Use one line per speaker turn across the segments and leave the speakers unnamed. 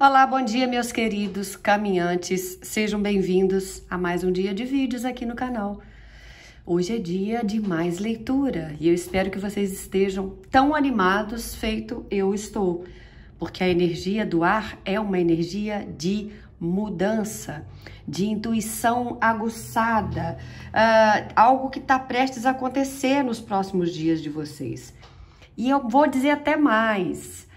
Olá, bom dia, meus queridos caminhantes. Sejam bem-vindos a mais um dia de vídeos aqui no canal. Hoje é dia de mais leitura e eu espero que vocês estejam tão animados feito eu estou, porque a energia do ar é uma energia de mudança, de intuição aguçada, uh, algo que está prestes a acontecer nos próximos dias de vocês. E eu vou dizer até mais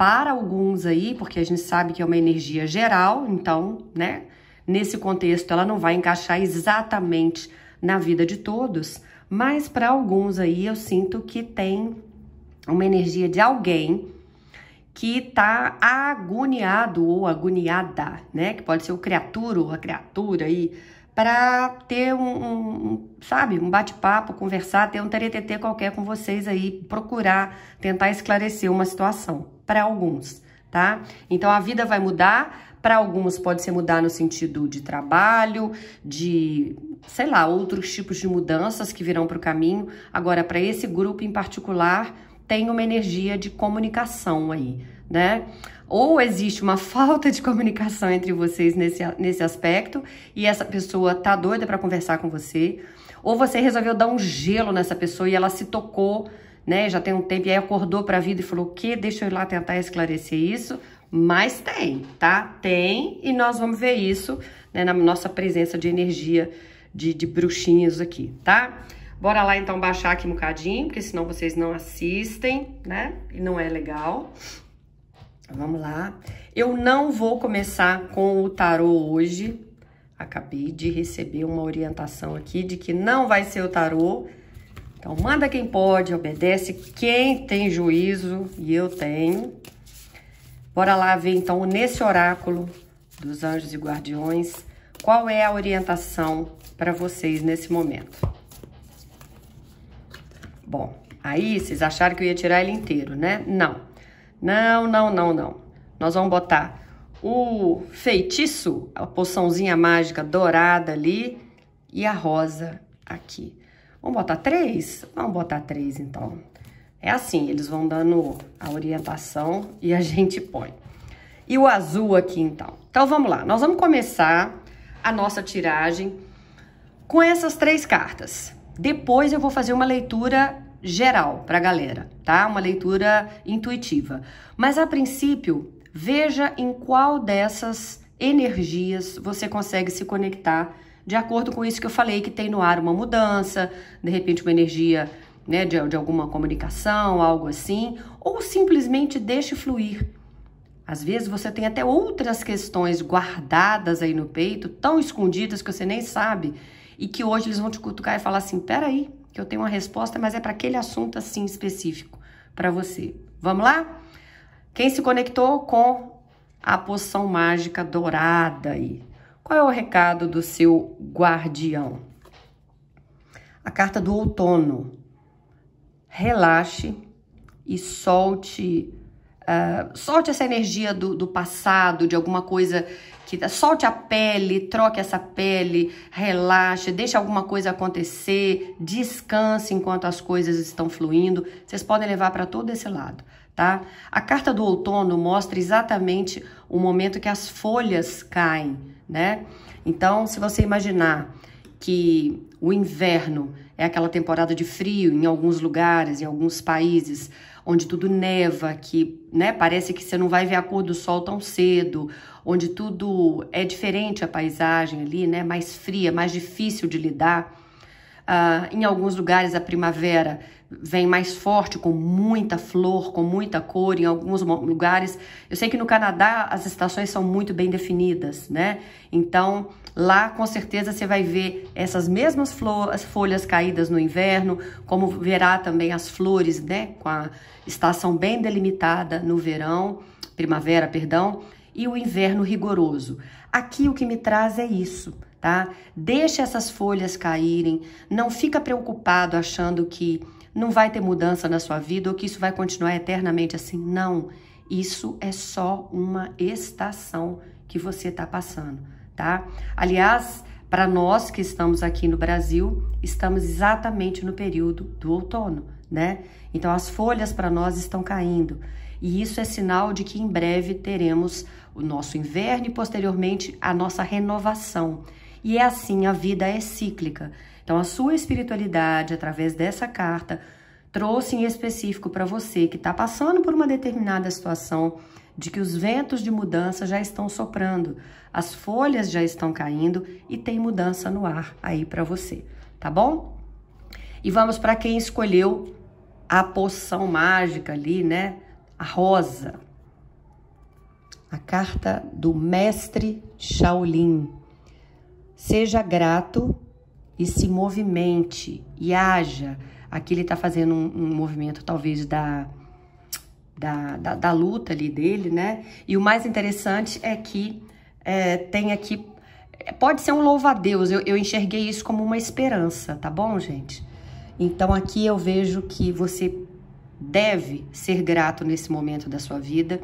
para alguns aí, porque a gente sabe que é uma energia geral, então, né, nesse contexto ela não vai encaixar exatamente na vida de todos, mas para alguns aí eu sinto que tem uma energia de alguém que tá agoniado ou agoniada, né? Que pode ser o criatura ou a criatura aí para ter um, um, sabe, um bate-papo, conversar, ter um teretetê qualquer com vocês aí, procurar, tentar esclarecer uma situação para alguns, tá? Então a vida vai mudar, para alguns pode ser mudar no sentido de trabalho, de, sei lá, outros tipos de mudanças que virão para o caminho. Agora, para esse grupo em particular, tem uma energia de comunicação aí, né? Ou existe uma falta de comunicação entre vocês nesse, nesse aspecto e essa pessoa tá doida para conversar com você, ou você resolveu dar um gelo nessa pessoa e ela se tocou, né? Já tem um tempo e aí acordou para a vida e falou: "O que? Deixa eu ir lá tentar esclarecer isso". Mas tem, tá? Tem e nós vamos ver isso, né, na nossa presença de energia de, de bruxinhas aqui, tá? Bora lá então baixar aqui um bocadinho, porque senão vocês não assistem, né? E não é legal. Vamos lá. Eu não vou começar com o tarô hoje. Acabei de receber uma orientação aqui de que não vai ser o tarô. Então, manda quem pode, obedece quem tem juízo, e eu tenho. Bora lá ver, então, nesse oráculo dos anjos e guardiões, qual é a orientação para vocês nesse momento. Bom, aí vocês acharam que eu ia tirar ele inteiro, né? Não. Não, não, não, não. Nós vamos botar o feitiço, a poçãozinha mágica dourada ali e a rosa aqui. Vamos botar três? Vamos botar três, então. É assim, eles vão dando a orientação e a gente põe. E o azul aqui, então. Então, vamos lá. Nós vamos começar a nossa tiragem com essas três cartas. Depois eu vou fazer uma leitura geral para a galera, tá? Uma leitura intuitiva. Mas a princípio, veja em qual dessas energias você consegue se conectar de acordo com isso que eu falei que tem no ar uma mudança, de repente uma energia né, de, de alguma comunicação, algo assim, ou simplesmente deixe fluir. Às vezes você tem até outras questões guardadas aí no peito, tão escondidas que você nem sabe, e que hoje eles vão te cutucar e falar assim: peraí, que eu tenho uma resposta, mas é para aquele assunto assim específico para você. Vamos lá? Quem se conectou com a poção mágica dourada aí? Qual é o recado do seu guardião? A carta do outono. Relaxe e solte, uh, solte essa energia do, do passado, de alguma coisa solte a pele, troque essa pele, relaxe, deixe alguma coisa acontecer, descanse enquanto as coisas estão fluindo. Vocês podem levar para todo esse lado, tá? A carta do outono mostra exatamente o momento que as folhas caem, né? Então, se você imaginar que o inverno é aquela temporada de frio em alguns lugares, em alguns países, onde tudo neva, que né, parece que você não vai ver a cor do sol tão cedo, onde tudo é diferente a paisagem ali, né, mais fria, mais difícil de lidar. Ah, em alguns lugares a primavera vem mais forte, com muita flor, com muita cor em alguns lugares. Eu sei que no Canadá as estações são muito bem definidas, né? Então, lá com certeza você vai ver essas mesmas flor, as folhas caídas no inverno, como verá também as flores, né? Com a estação bem delimitada no verão, primavera, perdão, e o inverno rigoroso. Aqui o que me traz é isso tá? Deixa essas folhas caírem, não fica preocupado achando que não vai ter mudança na sua vida ou que isso vai continuar eternamente assim. Não, isso é só uma estação que você está passando, tá? Aliás, para nós que estamos aqui no Brasil, estamos exatamente no período do outono, né? Então as folhas para nós estão caindo. E isso é sinal de que em breve teremos o nosso inverno e posteriormente a nossa renovação. E é assim, a vida é cíclica. Então, a sua espiritualidade, através dessa carta, trouxe em específico para você que está passando por uma determinada situação de que os ventos de mudança já estão soprando, as folhas já estão caindo e tem mudança no ar aí para você, tá bom? E vamos para quem escolheu a poção mágica ali, né? A rosa. A carta do mestre Shaolin. Seja grato e se movimente e haja. Aqui ele está fazendo um, um, movimento, talvez, da, da, da, da, luta ali dele, né? E o mais interessante é que é, tem aqui. Pode ser um louva-a-Deus, eu, eu enxerguei isso como uma esperança, tá bom, gente? Então aqui eu vejo que você deve ser grato nesse momento da sua vida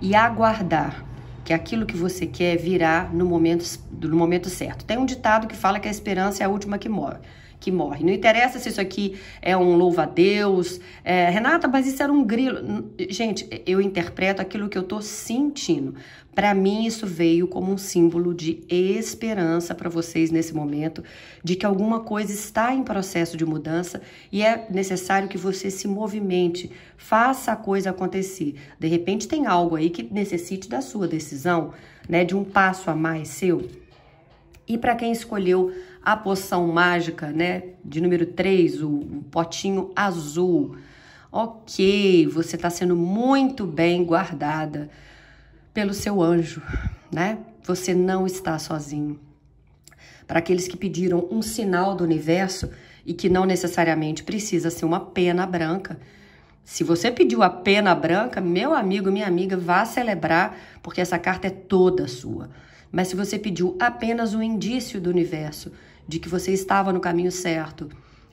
e aguardar que aquilo que você quer virá no momento, no momento certo. Tem um ditado que fala que a esperança é a última que morre que morre. Não interessa se isso aqui é um louva-a-Deus. É, Renata, mas isso era um grilo. Gente, eu interpreto aquilo que eu tô sentindo. Para mim, isso veio como um símbolo de esperança para vocês nesse momento, de que alguma coisa está em processo de mudança e é necessário que você se movimente, faça a coisa acontecer. De repente, tem algo aí que necessite da sua decisão, né, de um passo a mais seu. E para quem escolheu a poção mágica, né? De número 3, o, o potinho azul. Ok, você está sendo muito bem guardada pelo seu anjo, né? Você não está sozinho. Para aqueles que pediram um sinal do universo e que não necessariamente precisa ser uma pena branca, se você pediu a pena branca, meu amigo, minha amiga, vá celebrar, porque essa carta é toda sua. Mas se você pediu apenas um indício do universo de que você estava no caminho certo,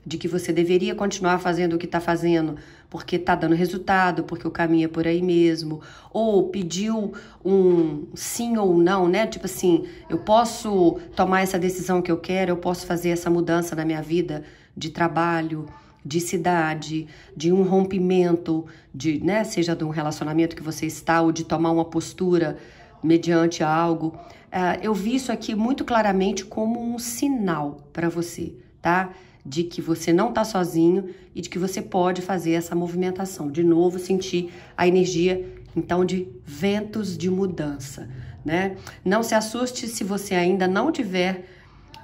de que você deveria continuar fazendo o que está fazendo, porque está dando resultado, porque o caminho é por aí mesmo, ou pediu um sim ou não, né? Tipo assim, eu posso tomar essa decisão que eu quero, eu posso fazer essa mudança na minha vida de trabalho, de cidade, de um rompimento, de, né, seja de um relacionamento que você está ou de tomar uma postura mediante algo. É, eu vi isso aqui muito claramente como um sinal para você, tá? De que você não está sozinho e de que você pode fazer essa movimentação. De novo, sentir a energia, então, de ventos de mudança, né? Não se assuste se você ainda não tiver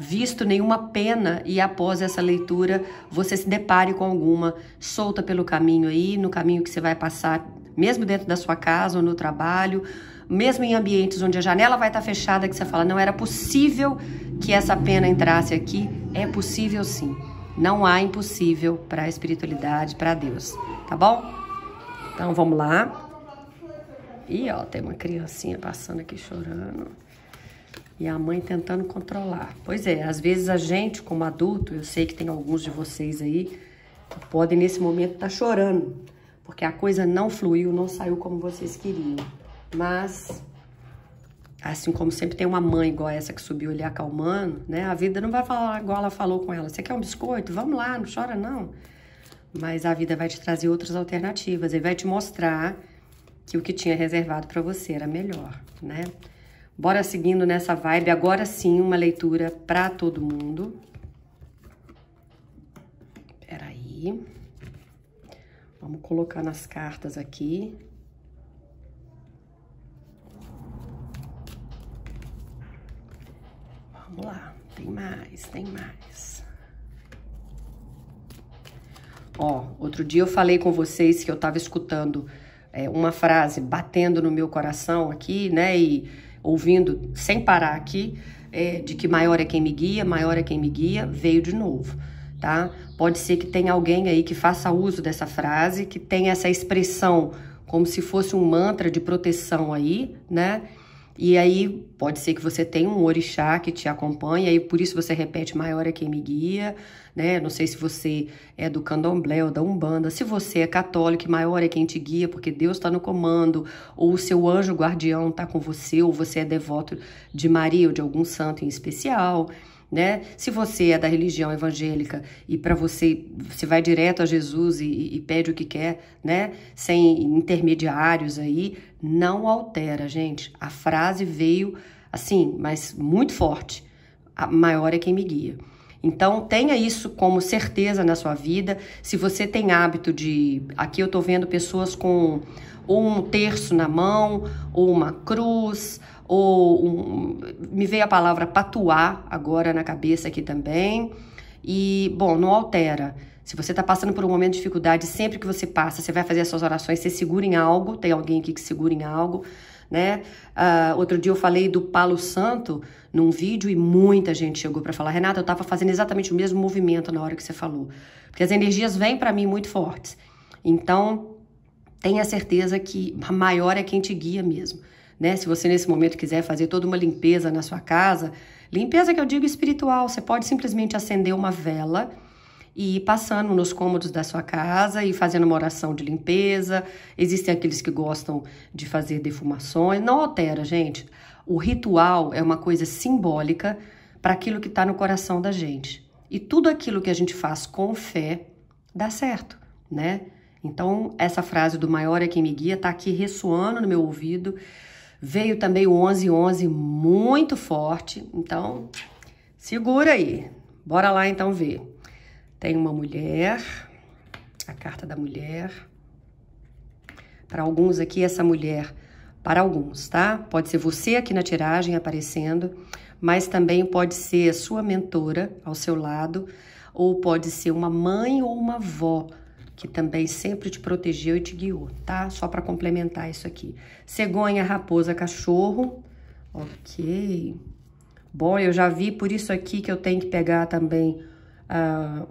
visto nenhuma pena e após essa leitura você se depare com alguma solta pelo caminho aí, no caminho que você vai passar, mesmo dentro da sua casa ou no trabalho, mesmo em ambientes onde a janela vai estar tá fechada, que você fala, não era possível que essa pena entrasse aqui, é possível sim. Não há impossível para a espiritualidade, para Deus, tá bom? Então vamos lá. E ó, tem uma criancinha passando aqui chorando. E a mãe tentando controlar. Pois é, às vezes a gente, como adulto, eu sei que tem alguns de vocês aí, podem nesse momento estar tá chorando, porque a coisa não fluiu, não saiu como vocês queriam. Mas, assim como sempre tem uma mãe igual essa que subiu ali acalmando, né? A vida não vai falar igual ela falou com ela. Você quer um biscoito? Vamos lá, não chora não. Mas a vida vai te trazer outras alternativas e vai te mostrar que o que tinha reservado para você era melhor, né? Bora seguindo nessa vibe. Agora sim, uma leitura para todo mundo. Peraí. Vamos colocar nas cartas aqui. Vamos lá, tem mais, tem mais. Ó, outro dia eu falei com vocês que eu tava escutando é, uma frase batendo no meu coração aqui, né? E ouvindo sem parar aqui, é, de que maior é quem me guia, maior é quem me guia, veio de novo, tá? Pode ser que tenha alguém aí que faça uso dessa frase, que tenha essa expressão como se fosse um mantra de proteção aí, né? E aí pode ser que você tenha um orixá que te acompanha e por isso você repete maior é quem me guia, né? Não sei se você é do Candomblé ou da Umbanda, se você é católico, maior é quem te guia, porque Deus está no comando, ou o seu anjo guardião está com você, ou você é devoto de Maria ou de algum santo em especial né? Se você é da religião evangélica e para você você vai direto a Jesus e, e, pede o que quer, né? Sem intermediários aí, não altera, gente. A frase veio assim, mas muito forte. A maior é quem me guia. Então, tenha isso como certeza na sua vida. Se você tem hábito de. Aqui eu estou vendo pessoas com ou um terço na mão, ou uma cruz, ou. Um, me veio a palavra patuar agora na cabeça aqui também. E, bom, não altera. Se você está passando por um momento de dificuldade, sempre que você passa, você vai fazer as suas orações, você segura em algo, tem alguém aqui que segura em algo né? Uh, outro dia eu falei do Palo Santo num vídeo e muita gente chegou para falar, Renata, eu estava fazendo exatamente o mesmo movimento na hora que você falou, porque as energias vêm para mim muito fortes. Então, tenha certeza que a maior é quem te guia mesmo. Né? Se você nesse momento quiser fazer toda uma limpeza na sua casa, limpeza que eu digo espiritual, você pode simplesmente acender uma vela e passando nos cômodos da sua casa e fazendo uma oração de limpeza. Existem aqueles que gostam de fazer defumações. Não altera, gente. O ritual é uma coisa simbólica para aquilo que está no coração da gente. E tudo aquilo que a gente faz com fé dá certo, né? Então, essa frase do maior é quem me guia está aqui ressoando no meu ouvido. Veio também o 1111 muito forte. Então, segura aí. Bora lá então ver. Tem uma mulher, a carta da mulher. Para alguns aqui, essa mulher, para alguns, tá? Pode ser você aqui na tiragem aparecendo, mas também pode ser a sua mentora ao seu lado, ou pode ser uma mãe ou uma avó que também sempre te protegeu e te guiou, tá? Só para complementar isso aqui. Cegonha, raposa, cachorro. Ok. Bom, eu já vi por isso aqui que eu tenho que pegar também ah,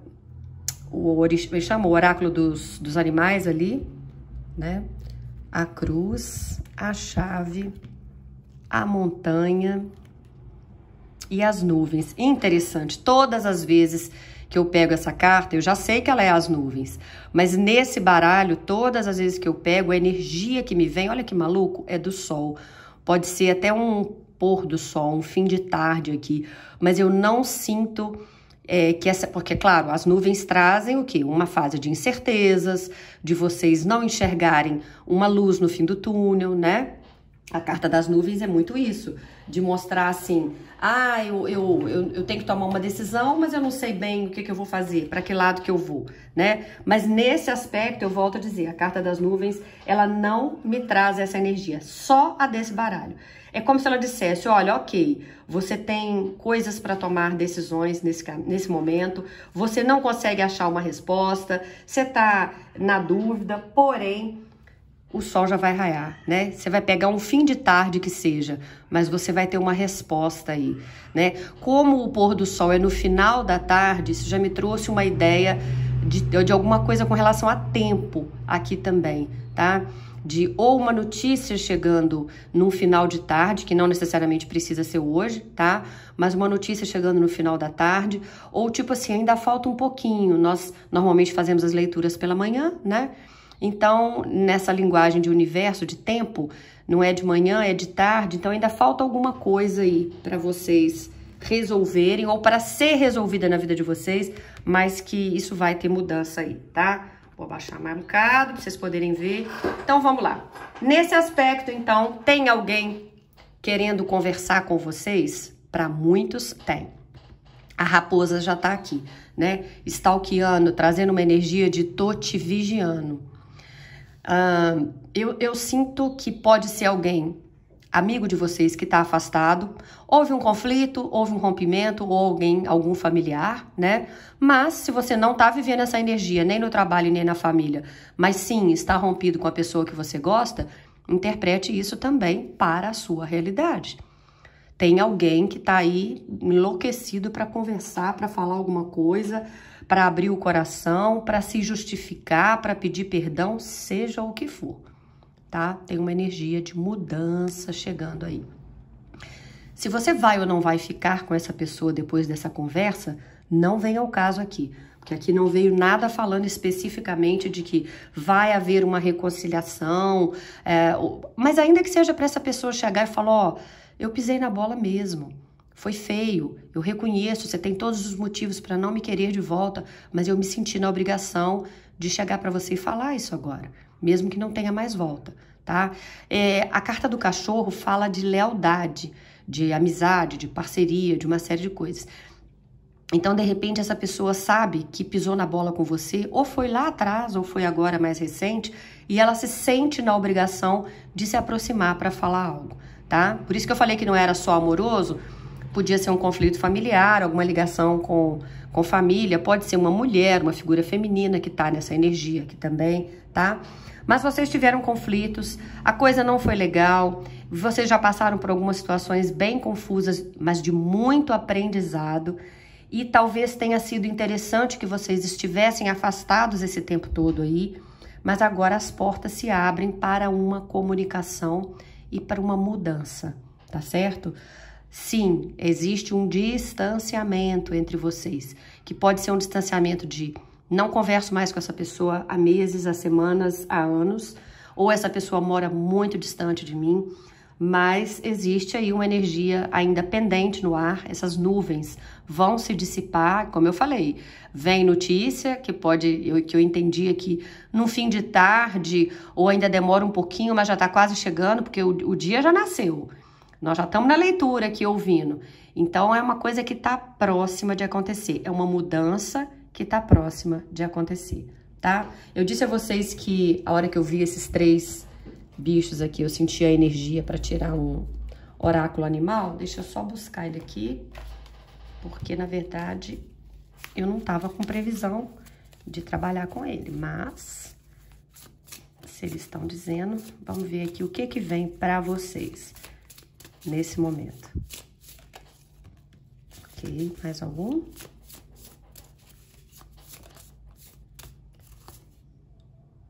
o, ele chama o oráculo dos, dos animais ali, né? A cruz, a chave, a montanha e as nuvens. Interessante, todas as vezes que eu pego essa carta, eu já sei que ela é as nuvens, mas nesse baralho, todas as vezes que eu pego, a energia que me vem, olha que maluco, é do sol. Pode ser até um pôr do sol, um fim de tarde aqui, mas eu não sinto é, que essa, porque, claro, as nuvens trazem o quê? Uma fase de incertezas, de vocês não enxergarem uma luz no fim do túnel, né? A carta das nuvens é muito isso, de mostrar assim, ah, eu, eu, eu, eu tenho que tomar uma decisão, mas eu não sei bem o que, que eu vou fazer, para que lado que eu vou, né? Mas nesse aspecto, eu volto a dizer, a carta das nuvens, ela não me traz essa energia, só a desse baralho. É como se ela dissesse: olha, ok, você tem coisas para tomar decisões nesse, nesse momento, você não consegue achar uma resposta, você está na dúvida, porém o sol já vai raiar, né? Você vai pegar um fim de tarde que seja, mas você vai ter uma resposta aí, né? Como o pôr do sol é no final da tarde, isso já me trouxe uma ideia de, de alguma coisa com relação a tempo aqui também, tá? de ou uma notícia chegando num final de tarde, que não necessariamente precisa ser hoje, tá? Mas uma notícia chegando no final da tarde, ou tipo assim, ainda falta um pouquinho. Nós normalmente fazemos as leituras pela manhã, né? Então, nessa linguagem de universo, de tempo, não é de manhã, é de tarde, então ainda falta alguma coisa aí para vocês resolverem ou para ser resolvida na vida de vocês, mas que isso vai ter mudança aí, tá? Vou abaixar mais um bocado para vocês poderem ver. Então, vamos lá. Nesse aspecto, então, tem alguém querendo conversar com vocês? Para muitos, tem. A raposa já está aqui, né? Stalkeando, trazendo uma energia de tô te vigiando. eu, eu sinto que pode ser alguém amigo de vocês que está afastado. Houve um conflito, houve um rompimento, ou alguém, algum familiar, né? Mas se você não está vivendo essa energia, nem no trabalho, nem na família, mas sim está rompido com a pessoa que você gosta, interprete isso também para a sua realidade. Tem alguém que está aí enlouquecido para conversar, para falar alguma coisa, para abrir o coração, para se justificar, para pedir perdão, seja o que for tá? Tem uma energia de mudança chegando aí. Se você vai ou não vai ficar com essa pessoa depois dessa conversa, não vem ao caso aqui, porque aqui não veio nada falando especificamente de que vai haver uma reconciliação, é, mas ainda que seja para essa pessoa chegar e falar: ó, oh, eu pisei na bola mesmo. Foi feio, eu reconheço, você tem todos os motivos para não me querer de volta, mas eu me senti na obrigação de chegar para você e falar isso agora mesmo que não tenha mais volta, tá? É, a carta do cachorro fala de lealdade, de amizade, de parceria, de uma série de coisas. Então, de repente, essa pessoa sabe que pisou na bola com você, ou foi lá atrás, ou foi agora mais recente, e ela se sente na obrigação de se aproximar para falar algo, tá? Por isso que eu falei que não era só amoroso, Podia ser um conflito familiar, alguma ligação com, com família, pode ser uma mulher, uma figura feminina que está nessa energia aqui também, tá? Mas vocês tiveram conflitos, a coisa não foi legal, vocês já passaram por algumas situações bem confusas, mas de muito aprendizado. E talvez tenha sido interessante que vocês estivessem afastados esse tempo todo aí, mas agora as portas se abrem para uma comunicação e para uma mudança, tá certo? Sim, existe um distanciamento entre vocês, que pode ser um distanciamento de não converso mais com essa pessoa há meses, há semanas, há anos, ou essa pessoa mora muito distante de mim, mas existe aí uma energia ainda pendente no ar, essas nuvens vão se dissipar, como eu falei. Vem notícia que pode, eu, que eu entendi aqui, no fim de tarde, ou ainda demora um pouquinho, mas já está quase chegando, porque o, o dia já nasceu. Nós já estamos na leitura aqui ouvindo. Então, é uma coisa que está próxima de acontecer. É uma mudança que está próxima de acontecer, tá? Eu disse a vocês que a hora que eu vi esses três bichos aqui, eu senti a energia para tirar um oráculo animal. Deixa eu só buscar ele aqui, porque, na verdade, eu não estava com previsão de trabalhar com ele, mas se eles estão dizendo, vamos ver aqui o que que vem para vocês nesse momento. Ok, mais algum?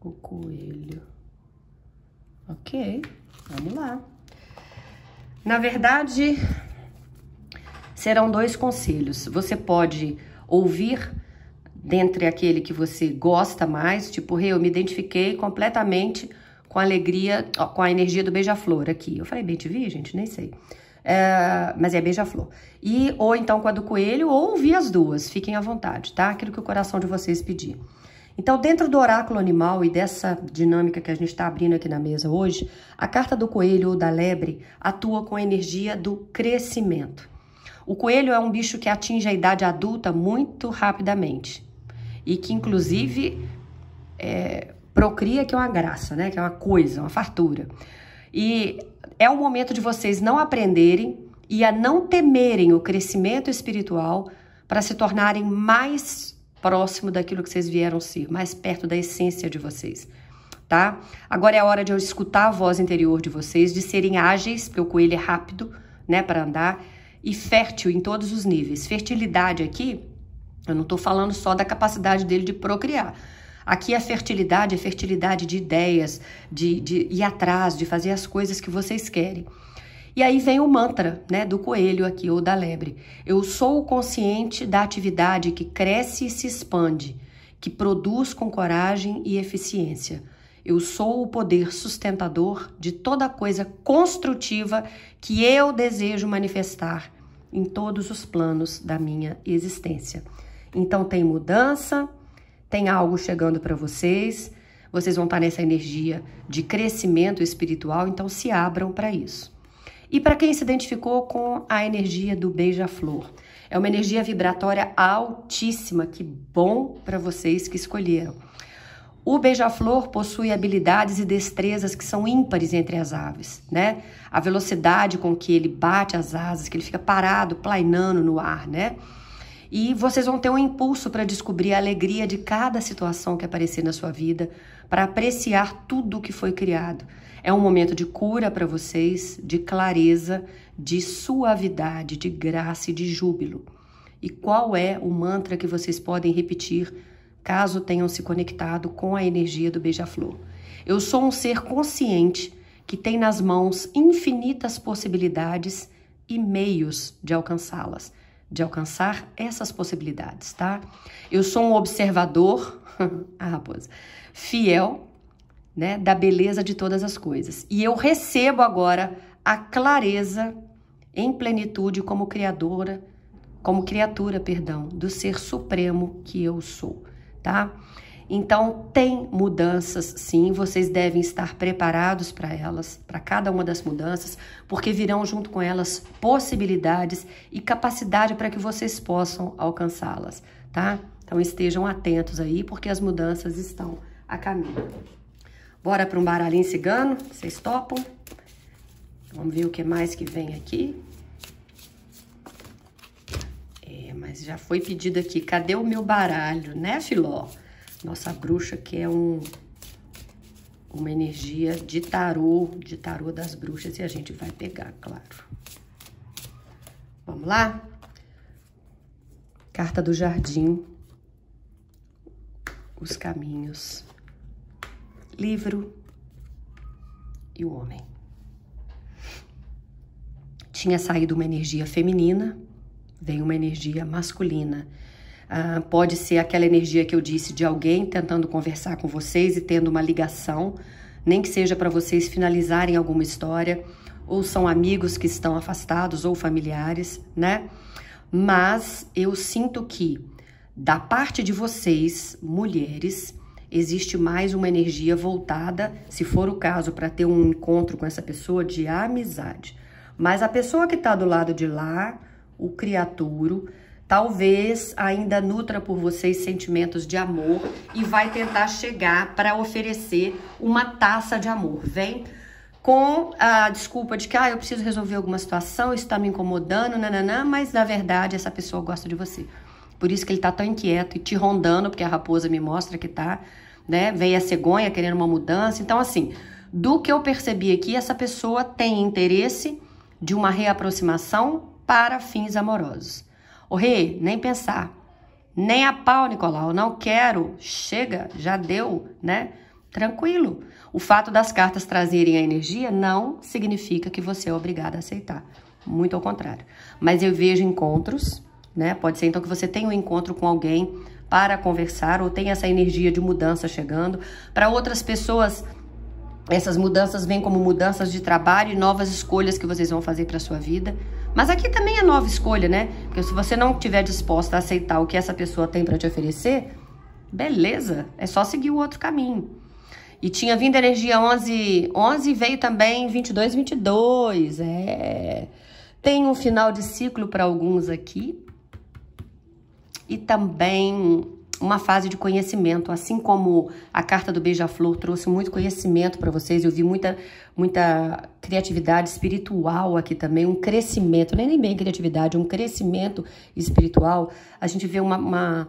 O coelho. Ok, vamos lá. Na verdade, serão dois conselhos. Você pode ouvir dentre aquele que você gosta mais, tipo, eu me identifiquei completamente com a alegria, ó, com a energia do beija-flor aqui. Eu falei bem-te-vi, gente? Nem sei. É, mas é beija-flor. E ou então com a do coelho, ou vi as duas, fiquem à vontade, tá? Aquilo que o coração de vocês pedir. Então, dentro do oráculo animal e dessa dinâmica que a gente está abrindo aqui na mesa hoje, a carta do coelho ou da lebre atua com a energia do crescimento. O coelho é um bicho que atinge a idade adulta muito rapidamente e que, inclusive, é, Procria, que é uma graça, né? Que é uma coisa, uma fartura. E é o momento de vocês não aprenderem e a não temerem o crescimento espiritual para se tornarem mais próximo daquilo que vocês vieram ser, mais perto da essência de vocês, tá? Agora é a hora de eu escutar a voz interior de vocês, de serem ágeis, porque o coelho é rápido, né, para andar, e fértil em todos os níveis. Fertilidade aqui, eu não estou falando só da capacidade dele de procriar. Aqui a é fertilidade é fertilidade de ideias, de, de ir atrás, de fazer as coisas que vocês querem. E aí vem o mantra, né, do coelho aqui ou da lebre. Eu sou o consciente da atividade que cresce e se expande, que produz com coragem e eficiência. Eu sou o poder sustentador de toda coisa construtiva que eu desejo manifestar em todos os planos da minha existência. Então tem mudança, tem algo chegando para vocês, vocês vão estar tá nessa energia de crescimento espiritual, então se abram para isso. E para quem se identificou com a energia do beija-flor, é uma energia vibratória altíssima, que bom para vocês que escolheram. O beija-flor possui habilidades e destrezas que são ímpares entre as aves, né? A velocidade com que ele bate as asas, que ele fica parado, plainando no ar, né? E vocês vão ter um impulso para descobrir a alegria de cada situação que aparecer na sua vida, para apreciar tudo o que foi criado. É um momento de cura para vocês, de clareza, de suavidade, de graça e de júbilo. E qual é o mantra que vocês podem repetir caso tenham se conectado com a energia do beija-flor? Eu sou um ser consciente que tem nas mãos infinitas possibilidades e meios de alcançá-las de alcançar essas possibilidades, tá? Eu sou um observador, a raposa, fiel, né, da beleza de todas as coisas. E eu recebo agora a clareza em plenitude como criadora, como criatura, perdão, do ser supremo que eu sou, tá? Então, tem mudanças, sim, vocês devem estar preparados para elas, para cada uma das mudanças, porque virão junto com elas possibilidades e capacidade para que vocês possam alcançá-las, tá? Então, estejam atentos aí, porque as mudanças estão a caminho. Bora para um baralhinho cigano? Vocês topam? Vamos ver o que mais que vem aqui. É, mas já foi pedido aqui, cadê o meu baralho, né, Filó? Nossa bruxa, que é um, uma energia de tarô, de tarô das bruxas, e a gente vai pegar, claro. Vamos lá? Carta do Jardim, Os Caminhos, Livro e o Homem. Tinha saído uma energia feminina, veio uma energia masculina, ah, pode ser aquela energia que eu disse de alguém tentando conversar com vocês e tendo uma ligação, nem que seja para vocês finalizarem alguma história, ou são amigos que estão afastados ou familiares, né? Mas eu sinto que da parte de vocês, mulheres, existe mais uma energia voltada, se for o caso, para ter um encontro com essa pessoa de amizade. Mas a pessoa que está do lado de lá, o criaturo, talvez ainda nutra por vocês sentimentos de amor e vai tentar chegar para oferecer uma taça de amor. Vem com a desculpa de que ah, eu preciso resolver alguma situação, isso está me incomodando, nananã, mas na verdade essa pessoa gosta de você. Por isso que ele está tão inquieto e te rondando, porque a raposa me mostra que tá, né? Veio a cegonha querendo uma mudança. Então, assim, do que eu percebi aqui, essa pessoa tem interesse de uma reaproximação para fins amorosos. Ô rei, nem pensar. Nem a pau, Nicolau, não quero. Chega, já deu, né? Tranquilo. O fato das cartas trazerem a energia não significa que você é obrigado a aceitar. Muito ao contrário. Mas eu vejo encontros, né? Pode ser então que você tenha um encontro com alguém para conversar ou tem essa energia de mudança chegando. Para outras pessoas, essas mudanças vêm como mudanças de trabalho e novas escolhas que vocês vão fazer para sua vida. Mas aqui também é nova escolha, né? Porque se você não estiver disposta a aceitar o que essa pessoa tem para te oferecer, beleza, é só seguir o outro caminho. E tinha vindo energia 11, 11 veio também 22, 22. É. Tem um final de ciclo para alguns aqui. E também uma fase de conhecimento, assim como a carta do beija-flor trouxe muito conhecimento para vocês, eu vi muita muita criatividade espiritual aqui também, um crescimento, nem nem bem criatividade, um crescimento espiritual. A gente vê uma, uma,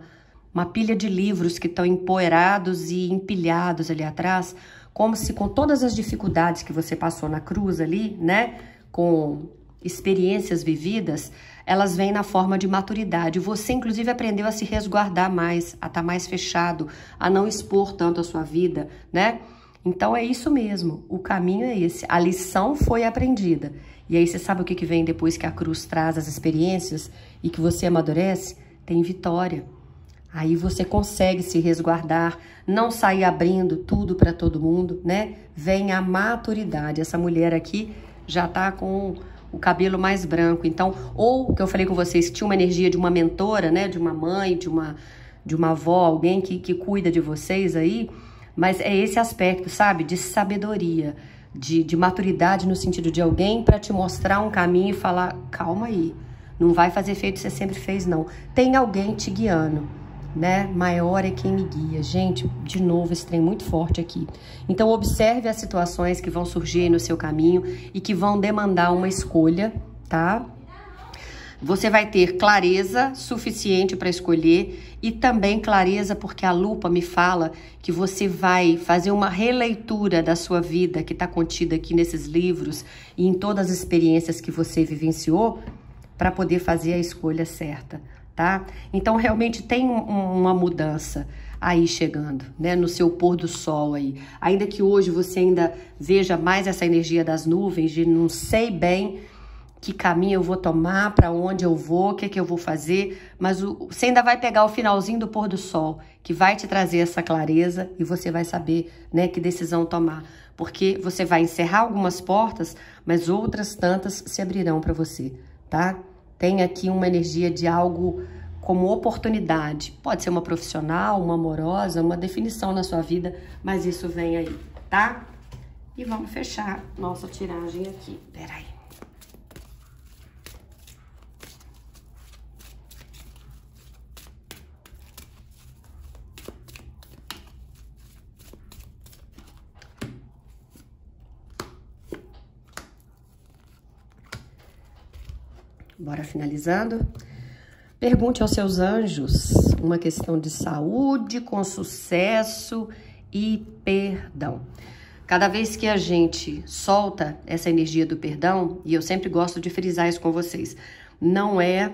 uma pilha de livros que estão empoeirados e empilhados ali atrás, como se com todas as dificuldades que você passou na cruz ali, né, com experiências vividas, elas vêm na forma de maturidade. Você, inclusive, aprendeu a se resguardar mais, a estar tá mais fechado, a não expor tanto a sua vida, né? Então é isso mesmo, o caminho é esse, a lição foi aprendida. E aí você sabe o que, que vem depois que a cruz traz as experiências e que você amadurece? Tem vitória. Aí você consegue se resguardar, não sair abrindo tudo para todo mundo, né? Vem a maturidade. Essa mulher aqui já tá com o cabelo mais branco. Então, ou que eu falei com vocês, tinha uma energia de uma mentora, né, de uma mãe, de uma de uma avó, alguém que, que cuida de vocês aí, mas é esse aspecto, sabe, de sabedoria, de, de maturidade no sentido de alguém para te mostrar um caminho e falar: calma aí, não vai fazer feito que você sempre fez, não. Tem alguém te guiando, né? Maior é quem me guia. Gente, de novo, esse trem muito forte aqui. Então, observe as situações que vão surgir no seu caminho e que vão demandar uma escolha, tá? Você vai ter clareza suficiente para escolher e também clareza porque a lupa me fala que você vai fazer uma releitura da sua vida que está contida aqui nesses livros e em todas as experiências que você vivenciou para poder fazer a escolha certa, tá? Então realmente tem um, uma mudança aí chegando, né, no seu pôr do sol aí. Ainda que hoje você ainda veja mais essa energia das nuvens, de não sei bem que caminho eu vou tomar, para onde eu vou, o que, é que eu vou fazer, mas o, você ainda vai pegar o finalzinho do pôr do sol, que vai te trazer essa clareza e você vai saber né, que decisão tomar. Porque você vai encerrar algumas portas, mas outras tantas se abrirão para você, tá? Tem aqui uma energia de algo como oportunidade. Pode ser uma profissional, uma amorosa, uma definição na sua vida, mas isso vem aí, tá? E vamos fechar nossa tiragem aqui. Peraí. Bora finalizando. Pergunte aos seus anjos uma questão de saúde com sucesso e perdão. Cada vez que a gente solta essa energia do perdão, e eu sempre gosto de frisar isso com vocês, não é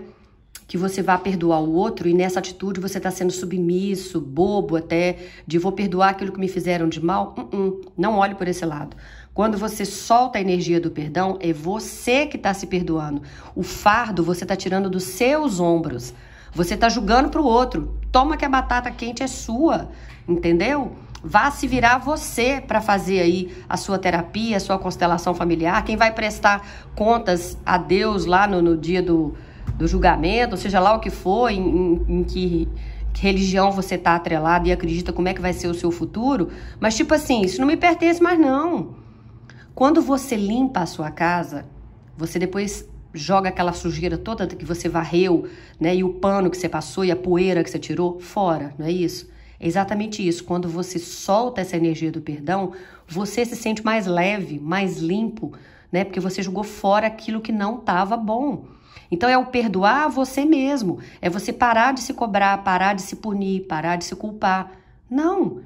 que você vá perdoar o outro e nessa atitude você está sendo submisso, bobo até, de vou perdoar aquilo que me fizeram de mal. Uh -uh, não olhe por esse lado. Quando você solta a energia do perdão, é você que está se perdoando. O fardo você está tirando dos seus ombros. Você está julgando para o outro. Toma que a batata quente é sua, entendeu? Vá se virar você para fazer aí a sua terapia, a sua constelação familiar. Quem vai prestar contas a Deus lá no, no dia do do julgamento, seja lá o que for, em, em, em que, religião você tá atrelado e acredita como é que vai ser o seu futuro, mas tipo assim, isso não me pertence mais não. Quando você limpa a sua casa, você depois joga aquela sujeira toda que você varreu, né, e o pano que você passou e a poeira que você tirou fora, não é isso? É exatamente isso. Quando você solta essa energia do perdão, você se sente mais leve, mais limpo, né? Porque você jogou fora aquilo que não estava bom. Então é o perdoar você mesmo, é você parar de se cobrar, parar de se punir, parar de se culpar. Não.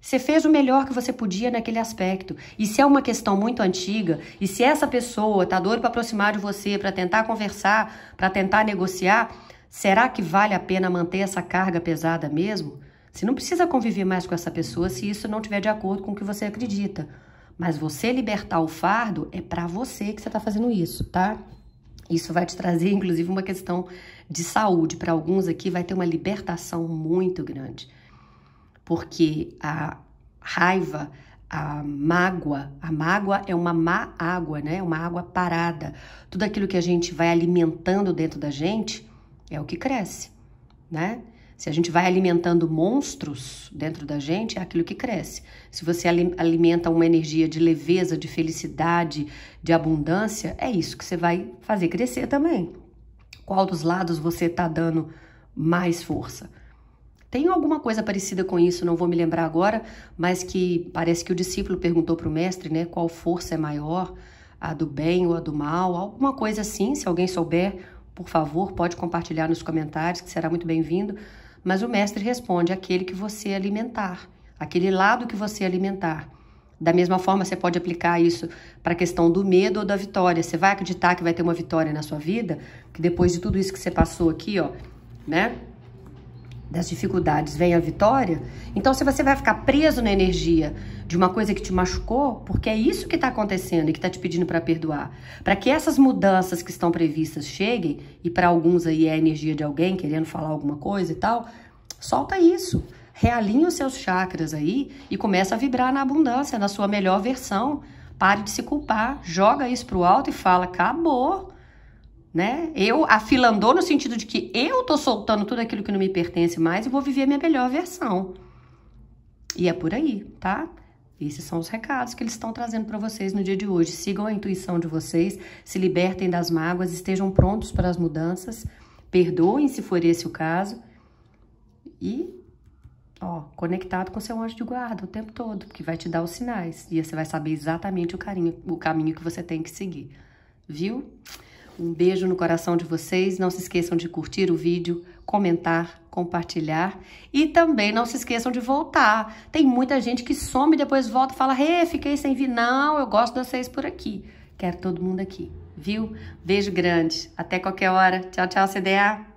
Você fez o melhor que você podia naquele aspecto. E se é uma questão muito antiga, e se essa pessoa tá doida para aproximar de você, para tentar conversar, para tentar negociar, será que vale a pena manter essa carga pesada mesmo? Você não precisa conviver mais com essa pessoa se isso não estiver de acordo com o que você acredita. Mas você libertar o fardo é para você que você está fazendo isso, tá? Isso vai te trazer, inclusive, uma questão de saúde. Para alguns aqui, vai ter uma libertação muito grande, porque a raiva, a mágoa, a mágoa é uma má água, né? É uma água parada. Tudo aquilo que a gente vai alimentando dentro da gente é o que cresce, né? Se a gente vai alimentando monstros dentro da gente, é aquilo que cresce. Se você alimenta uma energia de leveza, de felicidade, de abundância, é isso que você vai fazer crescer também. Qual dos lados você está dando mais força? Tem alguma coisa parecida com isso, não vou me lembrar agora, mas que parece que o discípulo perguntou para o mestre, né? Qual força é maior, a do bem ou a do mal? Alguma coisa assim, se alguém souber, por favor, pode compartilhar nos comentários, que será muito bem-vindo. Mas o mestre responde: aquele que você alimentar, aquele lado que você alimentar. Da mesma forma, você pode aplicar isso para a questão do medo ou da vitória. Você vai acreditar que vai ter uma vitória na sua vida, que depois de tudo isso que você passou aqui, ó, né? das dificuldades vem a vitória, então se você vai ficar preso na energia de uma coisa que te machucou, porque é isso que está acontecendo e que está te pedindo para perdoar, para que essas mudanças que estão previstas cheguem, e para alguns aí é a energia de alguém querendo falar alguma coisa e tal, solta isso. Realinha os seus chakras aí e começa a vibrar na abundância, na sua melhor versão. Pare de se culpar, joga isso pro alto e fala: acabou né? Eu afilandou no sentido de que eu tô soltando tudo aquilo que não me pertence mais e vou viver a minha melhor versão. E é por aí, tá? Esses são os recados que eles estão trazendo para vocês no dia de hoje. Sigam a intuição de vocês, se libertem das mágoas, estejam prontos para as mudanças, perdoem se for esse o caso e ó, conectado com seu anjo de guarda o tempo todo, que vai te dar os sinais e você vai saber exatamente o carinho, o caminho que você tem que seguir. Viu? Um beijo no coração de vocês. Não se esqueçam de curtir o vídeo, comentar, compartilhar e também não se esqueçam de voltar. Tem muita gente que some e depois volta e fala: "Rê, hey, fiquei sem vir não, eu gosto de vocês por aqui. Quero todo mundo aqui." Viu? Beijo grande. Até qualquer hora. Tchau, tchau, CDA.